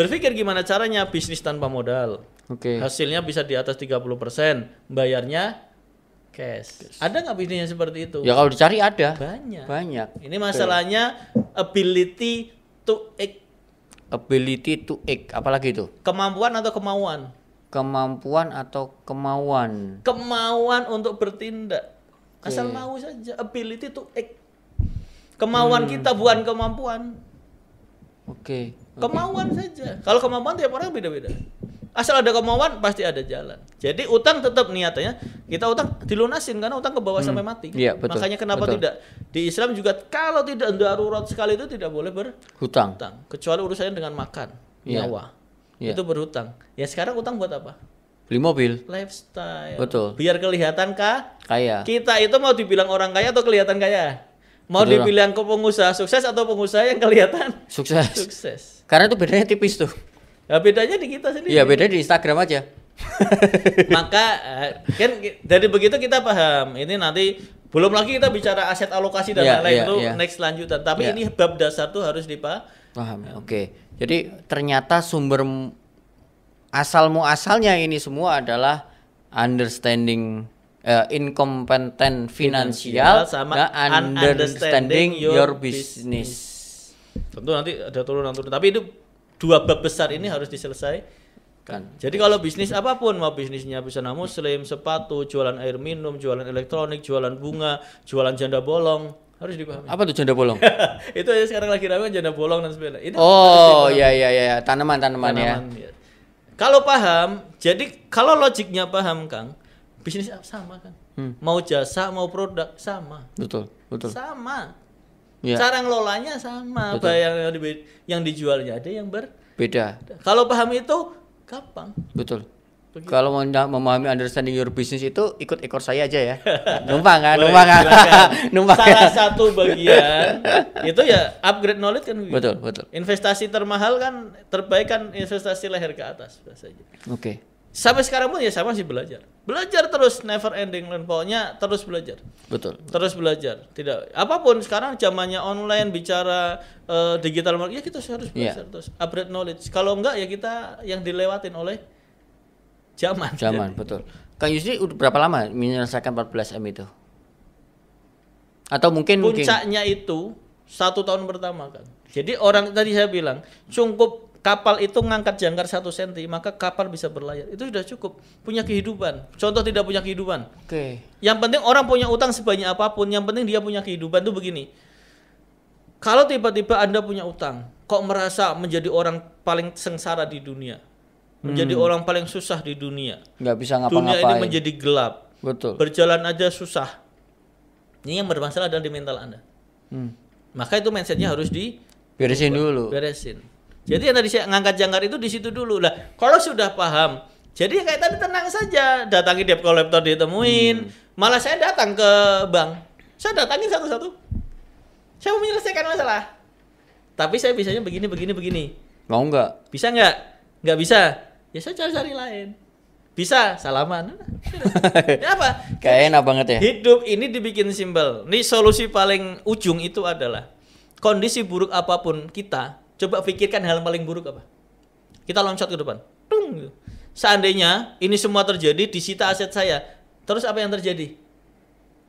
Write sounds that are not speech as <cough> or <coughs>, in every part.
Berpikir gimana caranya bisnis tanpa modal. Oke. Okay. Hasilnya bisa di atas 30%, bayarnya cash. cash. Ada nggak bisnisnya seperti itu? Ya kalau dicari ada. Banyak. Banyak. Ini masalahnya ability to act. Ability to act, apalagi itu? Kemampuan atau kemauan? Kemampuan atau kemauan? Kemauan untuk bertindak. Okay. Asal mau saja, ability to act. Kemauan hmm. kita bukan kemampuan. Oke. Okay. Kemauan saja. Kalau kemauan tiap orang beda-beda. Asal ada kemauan pasti ada jalan. Jadi utang tetap niatnya kita utang dilunasin karena utang ke bawah hmm. sampai mati. ya, betul. Makanya kenapa betul. tidak di Islam juga kalau tidak darurat sekali itu tidak boleh berhutang. Hutang. Kecuali urusannya dengan makan, ya. nyawa. Ya. Itu berhutang. Ya sekarang utang buat apa? beli mobil lifestyle betul biar kelihatan kah kaya kita itu mau dibilang orang kaya atau kelihatan kaya Mau Betul dibilang ke pengusaha sukses atau pengusaha yang kelihatan sukses. Sukses. Karena itu bedanya tipis tuh. Ya bedanya di kita sendiri. Iya, beda di Instagram aja. <laughs> Maka eh, kan dari begitu kita paham ini nanti belum lagi kita bicara aset alokasi dan ya, lain-lain ya, itu ya. next lanjutan. Tapi ya. ini bab dasar tuh harus dipaham. Ya. Oke. Jadi ternyata sumber asal muasalnya ini semua adalah understanding uh, incompetent finansial sama understanding your business. Tentu nanti ada turunan-turunan, tapi itu dua bab besar ini harus diselesaikan. Kan. Jadi kalau bisnis apapun mau bisnisnya bisa busana muslim, sepatu, jualan air minum, jualan elektronik, jualan bunga, jualan janda bolong, harus dipahami. Apa tuh janda bolong? <laughs> itu ya sekarang lagi ramai janda bolong dan sebagainya. Itu oh iya, iya iya iya tanaman tanaman, ya. Iya. Kalau paham, jadi kalau logiknya paham Kang, bisnis sama kan hmm. mau jasa mau produk sama betul betul sama ya. cara ngelolanya sama betul. yang yang dijualnya ada yang berbeda kalau paham itu gampang betul Kalau mau memahami understanding your business itu ikut ekor saya aja ya. <laughs> Numpang kan, numpang kan. <laughs> numpang. Kan? Salah satu bagian itu ya upgrade knowledge kan. Betul, betul. Investasi termahal kan terbaik kan investasi leher ke atas biasanya. Oke. Okay sampai sekarang pun ya saya masih belajar belajar terus never ending learn pokoknya terus belajar betul terus belajar tidak apapun sekarang zamannya online bicara uh, digital marketing ya kita harus iya. belajar yeah. terus upgrade knowledge kalau enggak ya kita yang dilewatin oleh zaman zaman betul kang Yusri udah berapa lama menyelesaikan 14 m itu atau mungkin puncaknya mungkin... itu satu tahun pertama kan jadi orang tadi saya bilang cukup kapal itu ngangkat jangkar satu senti maka kapal bisa berlayar itu sudah cukup punya kehidupan contoh tidak punya kehidupan oke okay. yang penting orang punya utang sebanyak apapun yang penting dia punya kehidupan itu begini kalau tiba-tiba anda punya utang kok merasa menjadi orang paling sengsara di dunia menjadi hmm. orang paling susah di dunia nggak bisa ngapa-ngapain dunia ini menjadi gelap betul berjalan aja susah ini yang bermasalah adalah di mental anda hmm. maka itu mindsetnya hmm. harus di beresin dulu beresin jadi yang tadi saya ngangkat jangkar itu di situ dulu lah. Kalau sudah paham, jadi ya kayak tadi tenang saja, datangi debt collector ditemuin. Hmm. Malah saya datang ke bank, saya datangi satu-satu. Saya mau menyelesaikan masalah. Tapi saya bisanya begini, begini, begini. Mau nggak? Bisa nggak? Nggak bisa. Ya saya cari-cari lain. Bisa salaman. ya <laughs> apa? Kayak enak banget ya. Hidup ini dibikin simpel. Ini solusi paling ujung itu adalah kondisi buruk apapun kita Coba pikirkan hal paling buruk apa? Kita loncat ke depan. Tung. Seandainya ini semua terjadi disita aset saya, terus apa yang terjadi?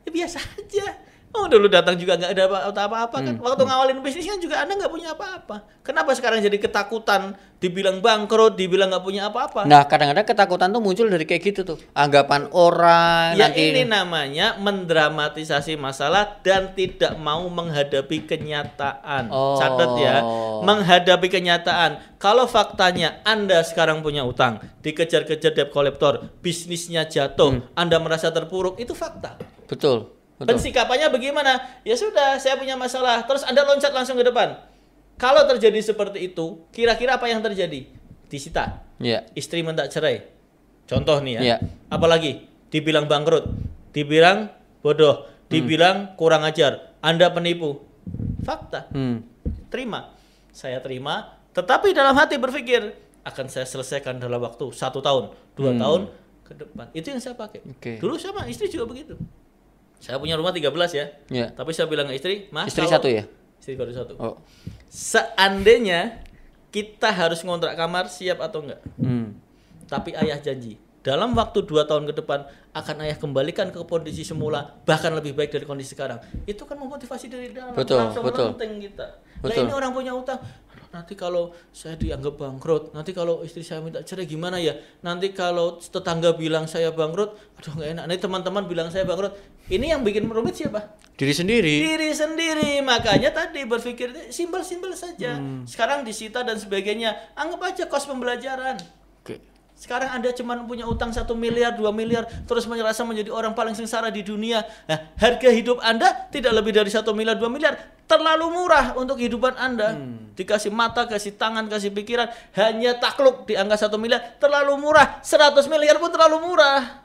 Ya biasa aja Oh dulu datang juga nggak ada apa-apa kan. Hmm. Waktu ngawalin bisnis kan juga Anda nggak punya apa-apa. Kenapa sekarang jadi ketakutan? Dibilang bangkrut, dibilang nggak punya apa-apa. Nah kadang-kadang ketakutan tuh muncul dari kayak gitu tuh. Anggapan orang. Ya nanti... ini namanya mendramatisasi masalah dan tidak mau menghadapi kenyataan. Oh. Catat ya, oh. menghadapi kenyataan. Kalau faktanya Anda sekarang punya utang, dikejar-kejar debt collector, bisnisnya jatuh, hmm. Anda merasa terpuruk, itu fakta. Betul Betul. Pensikapannya bagaimana? Ya sudah, saya punya masalah. Terus Anda loncat langsung ke depan. Kalau terjadi seperti itu, kira-kira apa yang terjadi? Disita. Yeah. Istri minta cerai. Contoh nih ya. Yeah. Apalagi dibilang bangkrut, dibilang bodoh, hmm. dibilang hmm. kurang ajar, Anda penipu. Fakta. Hmm. Terima. Saya terima, tetapi dalam hati berpikir akan saya selesaikan dalam waktu satu tahun, dua hmm. tahun ke depan. Itu yang saya pakai. Okay. Dulu sama istri juga begitu. Saya punya rumah 13 ya. Yeah. Tapi saya bilang ke istri, "Mas, istri kalau... satu ya?" Istri baru satu. Oh. Seandainya kita harus ngontrak kamar siap atau enggak? Hmm. Tapi ayah janji, dalam waktu dua tahun ke depan akan ayah kembalikan ke kondisi semula bahkan lebih baik dari kondisi sekarang itu kan memotivasi dari dalam betul langsung betul kita betul. Nah, ini orang punya utang nanti kalau saya dianggap bangkrut, nanti kalau istri saya minta cerai gimana ya? Nanti kalau tetangga bilang saya bangkrut, aduh nggak enak. Nanti teman-teman bilang saya bangkrut. Ini yang bikin rumit siapa? Diri sendiri. Diri sendiri. Makanya tadi berpikir simpel-simpel saja. Hmm. Sekarang disita dan sebagainya. Anggap aja kos pembelajaran. Sekarang Anda cuma punya utang satu miliar, 2 miliar, terus merasa menjadi orang paling sengsara di dunia. Nah, harga hidup Anda tidak lebih dari satu miliar, 2 miliar. Terlalu murah untuk kehidupan Anda. Hmm. Dikasih mata, kasih tangan, kasih pikiran. Hanya takluk di angka satu miliar. Terlalu murah. 100 miliar pun terlalu murah.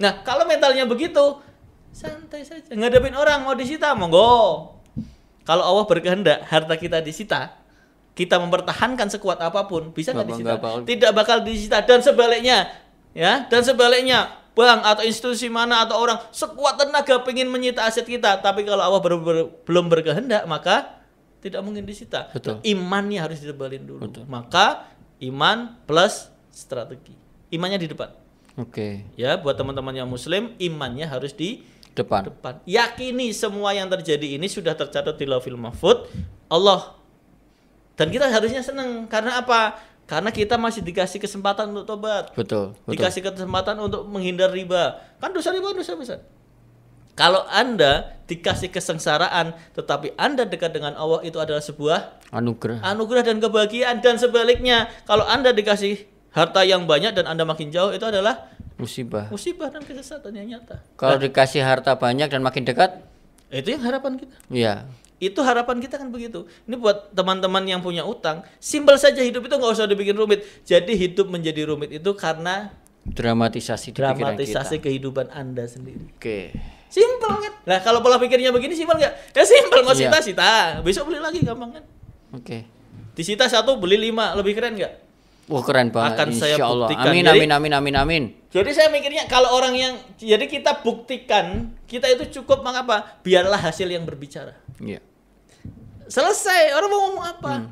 Nah, kalau mentalnya begitu, santai saja. Ngadepin orang mau disita, monggo. Kalau Allah berkehendak harta kita disita, kita mempertahankan sekuat apapun bisa nggak disita? Tidak bakal disita dan sebaliknya, ya dan sebaliknya bank atau institusi mana atau orang sekuat tenaga pengen menyita aset kita, tapi kalau Allah ber ber belum berkehendak maka tidak mungkin disita. Betul. Imannya harus ditebalin dulu. Betul. Maka iman plus strategi. Imannya di depan. Oke. Okay. Ya, buat teman-teman yang muslim, imannya harus di depan. depan. Yakini semua yang terjadi ini sudah tercatat di lafil Mahfud. Allah dan kita harusnya senang karena apa? Karena kita masih dikasih kesempatan untuk tobat. Betul. betul. Dikasih kesempatan untuk menghindar riba. Kan dosa riba dosa besar. Kalau Anda dikasih kesengsaraan tetapi Anda dekat dengan Allah itu adalah sebuah anugerah. Anugerah dan kebahagiaan dan sebaliknya, kalau Anda dikasih harta yang banyak dan Anda makin jauh itu adalah musibah. Musibah dan kesesatan yang nyata. Kalau nah, dikasih harta banyak dan makin dekat, itu yang harapan kita. Iya. Itu harapan kita kan begitu. Ini buat teman-teman yang punya utang, simpel saja hidup itu nggak usah dibikin rumit. Jadi hidup menjadi rumit itu karena dramatisasi dramatisasi kehidupan Anda sendiri. Oke. Okay. Simpel kan? Nah, kalau pola pikirnya begini simpel nggak? Ya simpel, mau iya. sita yeah. sita, besok beli lagi gampang kan? Oke. Okay. Disita satu beli lima, lebih keren nggak? Wah keren banget. Akan Insya saya buktikan. Amin, amin, amin, amin, amin. Jadi saya mikirnya kalau orang yang, jadi kita buktikan, kita itu cukup mengapa? Biarlah hasil yang berbicara. Iya. Selesai. Orang mau ngomong apa? Hmm.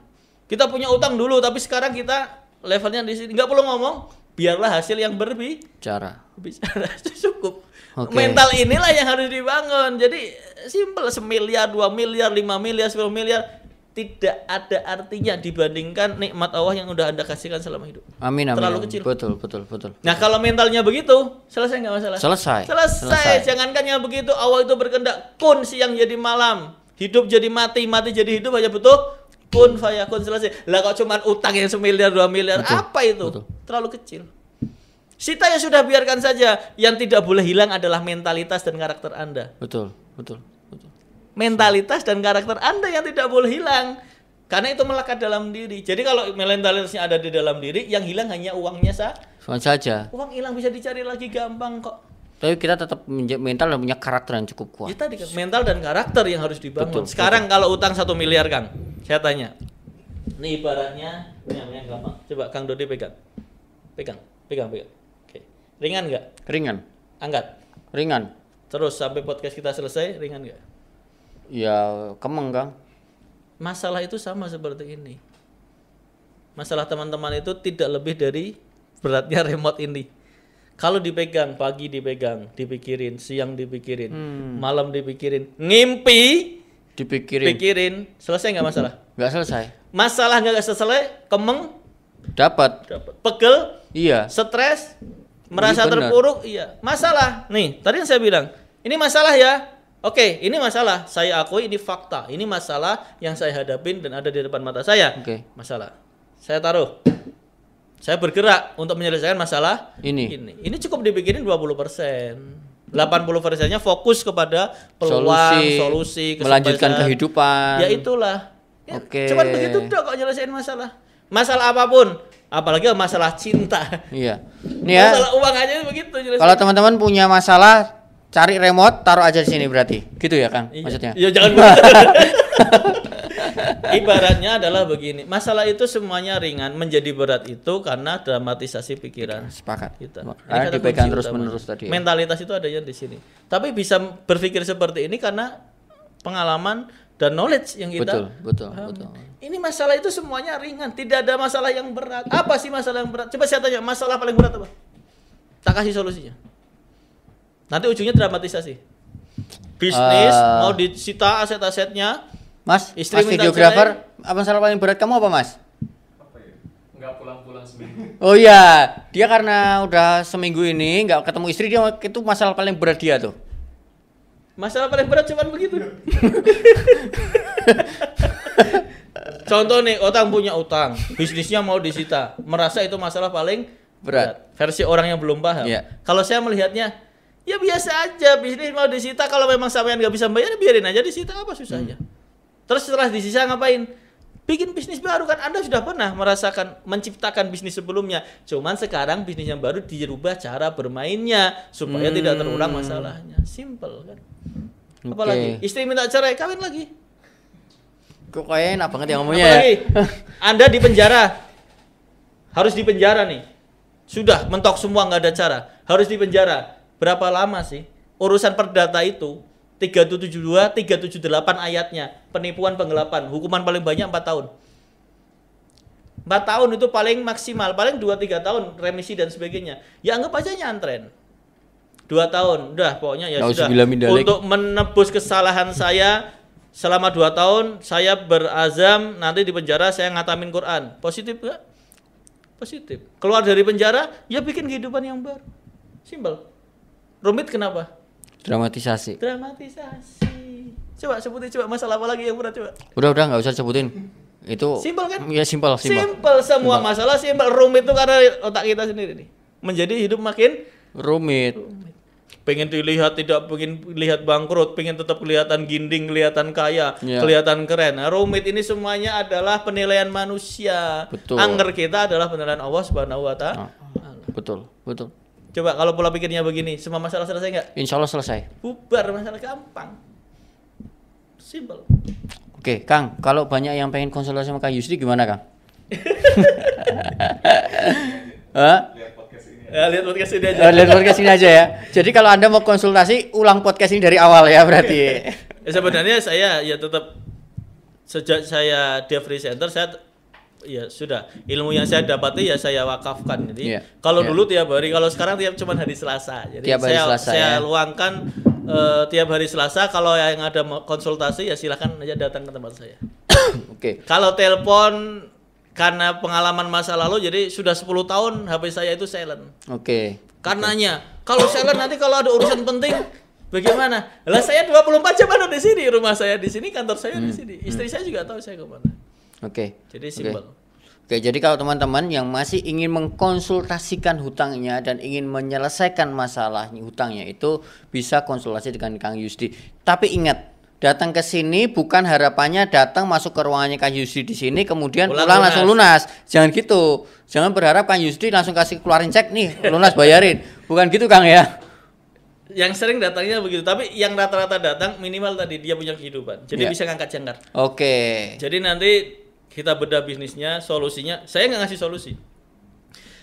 Kita punya utang dulu, tapi sekarang kita levelnya di sini. Nggak perlu ngomong. Biarlah hasil yang berbicara. Bicara <laughs> cukup. Okay. Mental inilah yang harus dibangun. Jadi simple semiliar, dua miliar, lima miliar, sepuluh miliar tidak ada artinya dibandingkan nikmat Allah yang udah anda kasihkan selama hidup. Amin amin. Terlalu kecil. Betul betul betul. Nah kalau mentalnya begitu selesai nggak masalah. Selesai. selesai. Selesai. Jangankan yang begitu Allah itu berkendak kun siang jadi malam Hidup jadi mati, mati jadi hidup aja butuh Kun fayakun selesai. Lah kok cuma utang yang semiliar dua miliar, betul. apa itu? Betul. Terlalu kecil. Sita yang sudah biarkan saja. Yang tidak boleh hilang adalah mentalitas dan karakter Anda. Betul, betul, betul. Mentalitas dan karakter Anda yang tidak boleh hilang. Karena itu melekat dalam diri. Jadi kalau mentalitasnya ada di dalam diri, yang hilang hanya uangnya sah saja. Uang hilang bisa dicari lagi gampang kok tapi kita tetap mental dan punya karakter yang cukup kuat. Ya kan, mental dan karakter yang harus dibangun. Betul, Sekarang betul. kalau utang satu miliar Kang, saya tanya. Ini ibaratnya yang, yang gampang. Coba Kang Dodi pegang. Pegang, pegang, pegang. Oke. Ringan nggak? Ringan. Angkat. Ringan. Terus sampai podcast kita selesai ringan nggak? Ya kemeng Kang. Masalah itu sama seperti ini. Masalah teman-teman itu tidak lebih dari beratnya remote ini kalau dipegang pagi dipegang, dipikirin siang dipikirin, hmm. malam dipikirin, ngimpi dipikirin, pikirin, selesai nggak masalah? Nggak selesai. Masalah nggak selesai, kemeng? Dapat. Dapat. Pegel? Iya. Stres? Iya, merasa iya terpuruk? Iya. Masalah. Nih, tadi yang saya bilang, ini masalah ya. Oke, ini masalah. Saya akui ini fakta. Ini masalah yang saya hadapin dan ada di depan mata saya. Oke. Masalah. Saya taruh saya bergerak untuk menyelesaikan masalah ini. Ini, ini cukup dipikirin 20 persen. 80 persennya fokus kepada peluang, solusi, solusi melanjutkan kehidupan. Ya itulah. Ya, Oke. Okay. Cuman begitu dok kok nyelesain masalah. Masalah apapun, apalagi masalah cinta. Iya. Nih ya. Masalah uang aja begitu. Kalau teman-teman punya masalah, cari remote, taruh aja di sini berarti. Gitu ya, Kang? Iya. Maksudnya. Iya, jangan <laughs> Ibaratnya adalah begini, masalah itu semuanya ringan menjadi berat itu karena dramatisasi pikiran. Sepakat. Kita. Ini terus-menerus tadi. Ya. Mentalitas itu adanya di sini. Tapi bisa berpikir seperti ini karena pengalaman dan knowledge yang kita. Betul, betul, um, betul. Ini masalah itu semuanya ringan, tidak ada masalah yang berat. Apa sih masalah yang berat? Coba saya tanya, masalah paling berat apa? Tak kasih solusinya. Nanti ujungnya dramatisasi bisnis uh, mau disita aset-asetnya Mas, istri mas videografer, apa masalah paling berat kamu apa, Mas? Apa ya? Nggak pulang-pulang seminggu. <laughs> Oh iya, dia karena udah seminggu ini nggak ketemu istri dia itu masalah paling berat dia tuh. Masalah paling berat cuman begitu. Iya. <laughs> Contoh nih, utang punya utang, bisnisnya mau disita, merasa itu masalah paling berat. berat. Versi orang yang belum paham. Yeah. Kalau saya melihatnya, ya biasa aja, bisnis mau disita kalau memang sampean nggak bisa bayar, biarin aja disita apa susahnya. Hmm Terus setelah di disisa ngapain? Bikin bisnis baru kan Anda sudah pernah merasakan menciptakan bisnis sebelumnya. Cuman sekarang bisnis yang baru dirubah cara bermainnya supaya hmm. tidak terulang masalahnya. Simple kan. Okay. Apalagi istri minta cerai kawin lagi. Kok kayak enak banget yang ngomongnya. Ya? Apalagi <laughs> Anda di penjara. Harus di penjara nih. Sudah mentok semua nggak ada cara. Harus di penjara. Berapa lama sih urusan perdata itu? 372, 378 ayatnya. Penipuan penggelapan, hukuman paling banyak 4 tahun. 4 tahun itu paling maksimal, paling 2-3 tahun remisi dan sebagainya. Ya anggap aja nyantren. 2 tahun, udah pokoknya ya sudah. Untuk menebus kesalahan saya selama 2 tahun, saya berazam nanti di penjara saya ngatamin Quran. Positif gak? Positif. Keluar dari penjara, ya bikin kehidupan yang baru. Simpel. Rumit kenapa? Dramatisasi. Dramatisasi. Coba sebutin coba masalah apa lagi yang berat coba. Udah udah nggak usah sebutin. Itu simpel kan? Iya simpel simpel. Simpel semua simple. masalah simpel rumit itu karena otak kita sendiri nih. Menjadi hidup makin rumit. rumit pengen dilihat tidak pengen lihat bangkrut, pengen tetap kelihatan ginding, kelihatan kaya, yeah. kelihatan keren. Nah, rumit ini semuanya adalah penilaian manusia. Betul. Angger kita adalah penilaian Allah Subhanahu wa taala. Ah, betul, betul. Coba kalau pola pikirnya begini, semua masalah selesai nggak? Insya Allah selesai. Bubar masalah gampang. Simple. Oke, Kang, kalau banyak yang pengen konsultasi sama Kang Yusri gimana, Kang? <laughs> Hah? Lihat podcast ini aja. Ya, lihat podcast ini aja ya. Jadi kalau Anda mau konsultasi, ulang podcast ini dari awal ya berarti. <laughs> ya, sebenarnya saya ya tetap sejak saya di free center saya ya sudah ilmu yang saya dapati ya saya wakafkan jadi yeah. kalau yeah. dulu tiap hari kalau sekarang tiap cuma hari Selasa jadi tiap saya Selasa, saya ya. luangkan uh, tiap hari Selasa kalau yang ada konsultasi ya silahkan aja datang ke tempat saya <coughs> oke okay. kalau telepon karena pengalaman masa lalu jadi sudah 10 tahun HP saya itu silent oke okay. karenanya okay. kalau silent nanti kalau ada urusan penting bagaimana lah saya 24 jam ada di sini rumah saya di sini kantor saya di hmm. sini istri hmm. saya juga tahu saya kemana Oke. Okay. Jadi simple. Okay. Oke, jadi kalau teman-teman yang masih ingin mengkonsultasikan hutangnya dan ingin menyelesaikan masalah hutangnya itu bisa konsultasi dengan Kang Yusdi. Tapi ingat, datang ke sini bukan harapannya datang masuk ke ruangannya Kang Yusdi di sini kemudian pulang, pulang lunas. langsung lunas. Jangan gitu. Jangan berharap Kang Yusdi langsung kasih keluarin cek nih, lunas bayarin. Bukan gitu Kang ya yang sering datangnya begitu tapi yang rata-rata datang minimal tadi dia punya kehidupan jadi yeah. bisa ngangkat jangkar oke okay. jadi nanti kita bedah bisnisnya, solusinya. Saya nggak ngasih solusi.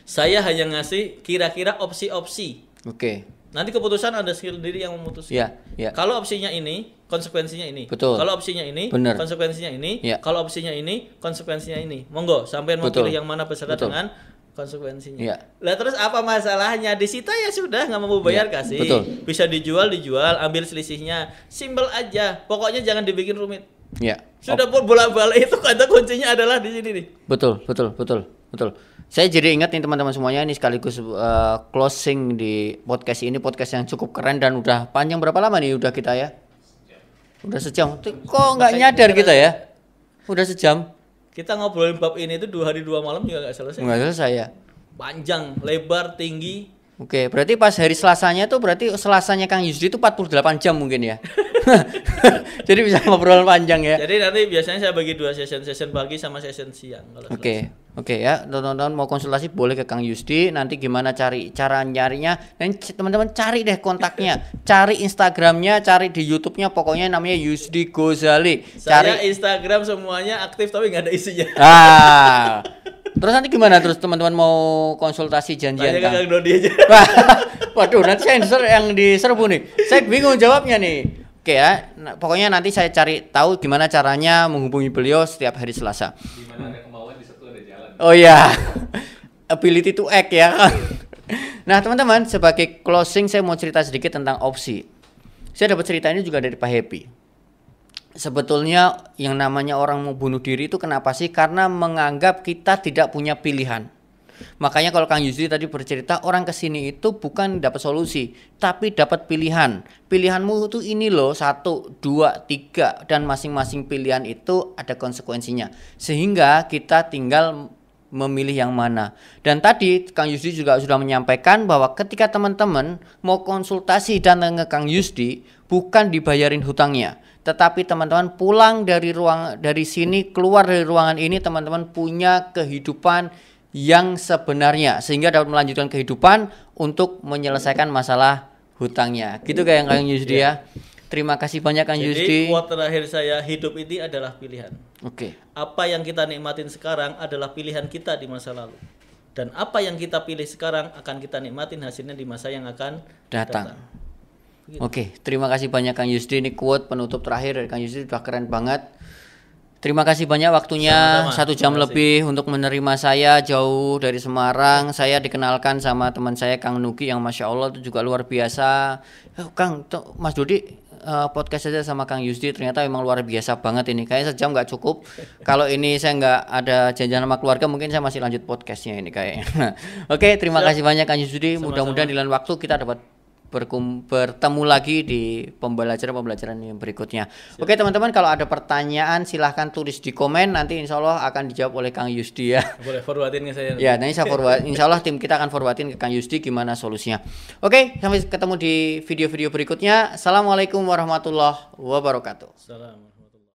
Saya hanya ngasih kira-kira opsi-opsi. Oke. Okay. Nanti keputusan ada skill diri yang memutuskan. Ya, ya. Kalau opsinya ini, konsekuensinya ini. Betul. Kalau opsinya ini, Bener. konsekuensinya ini. Ya. Kalau opsinya ini, konsekuensinya ini. Monggo, sampai mau pilih yang mana peserta Betul. dengan konsekuensinya. Ya. Lah terus apa masalahnya? di Disita ya sudah nggak mau bayar ya. kasih. Betul. Bisa dijual dijual, ambil selisihnya. Simpel aja. Pokoknya jangan dibikin rumit. Ya. Sudah pun bolak-balik itu kata kuncinya adalah di sini nih. Betul, betul, betul, betul. Saya jadi ingat nih teman-teman semuanya ini sekaligus uh, closing di podcast ini podcast yang cukup keren dan udah panjang berapa lama nih udah kita ya? Udah sejam. Kok nggak nyadar kita ya? Udah sejam. Kita ngobrolin bab ini itu dua hari dua malam juga nggak selesai. Nggak selesai ya. Panjang, lebar, tinggi. Oke, berarti pas hari Selasanya tuh berarti Selasanya Kang Yusri itu 48 jam mungkin ya? <laughs> <laughs> Jadi bisa ngobrol panjang ya. Jadi nanti biasanya saya bagi dua session, session pagi sama session siang. Oke, oke okay. okay, ya. Teman-teman mau konsultasi boleh ke Kang Yusti. Nanti gimana cari cara nyarinya? teman-teman cari deh kontaknya, <laughs> cari Instagramnya, cari di YouTube-nya. Pokoknya namanya Yusti Gozali. Cari saya Instagram semuanya aktif tapi nggak ada isinya. <laughs> Ah. Terus nanti gimana terus teman-teman mau konsultasi janjian Tanya Kang? Kang Dodi aja. Waduh, nanti saya yang diserbu nih. Saya bingung jawabnya nih. Oke ya, nah, pokoknya nanti saya cari tahu gimana caranya menghubungi beliau setiap hari Selasa. Oh ya, <laughs> ability to act ya <laughs> nah teman-teman, sebagai closing saya mau cerita sedikit tentang opsi. Saya dapat cerita ini juga dari Pak Happy. Sebetulnya yang namanya orang mau bunuh diri itu kenapa sih? Karena menganggap kita tidak punya pilihan. Makanya kalau Kang Yusri tadi bercerita orang kesini itu bukan dapat solusi, tapi dapat pilihan. Pilihanmu itu ini loh satu, dua, tiga dan masing-masing pilihan itu ada konsekuensinya. Sehingga kita tinggal memilih yang mana. Dan tadi Kang Yusdi juga sudah menyampaikan bahwa ketika teman-teman mau konsultasi dan ke Kang Yusdi bukan dibayarin hutangnya, tetapi teman-teman pulang dari ruang dari sini keluar dari ruangan ini teman-teman punya kehidupan yang sebenarnya sehingga dapat melanjutkan kehidupan untuk menyelesaikan masalah hutangnya. Gitu kayak Kang Yusdi iya. ya. Terima kasih banyak Kang Yusdi. Jadi kuat terakhir saya hidup ini adalah pilihan. Oke. Okay. Apa yang kita nikmatin sekarang adalah pilihan kita di masa lalu. Dan apa yang kita pilih sekarang akan kita nikmatin hasilnya di masa yang akan datang. datang. Gitu. Oke, okay. terima kasih banyak Kang Yusdi. Ini quote penutup terakhir dari Kang Yusdi sudah keren banget. Terima kasih banyak waktunya Sama-sama. satu jam lebih untuk menerima saya jauh dari Semarang. Saya dikenalkan sama teman saya Kang Nuki yang masya Allah itu juga luar biasa. Eh, Kang, Mas Dodi uh, eh, podcast saja sama Kang Yusdi ternyata memang luar biasa banget ini. Kayaknya sejam nggak cukup. Kalau ini saya nggak ada janjian sama keluarga, mungkin saya masih lanjut podcastnya ini kayaknya. <laughs> Oke, terima Siap. kasih banyak Kang Yusdi. Mudah-mudahan di lain waktu kita dapat berkum, bertemu lagi di pembelajaran-pembelajaran yang berikutnya. Siap. Oke teman-teman kalau ada pertanyaan silahkan tulis di komen nanti insya Allah akan dijawab oleh Kang Yusdi ya. Boleh forwardin ke saya. ya nanti saya forward, insya Allah tim kita akan forwardin ke Kang Yusdi gimana solusinya. Oke sampai ketemu di video-video berikutnya. Assalamualaikum warahmatullahi wabarakatuh. Salam.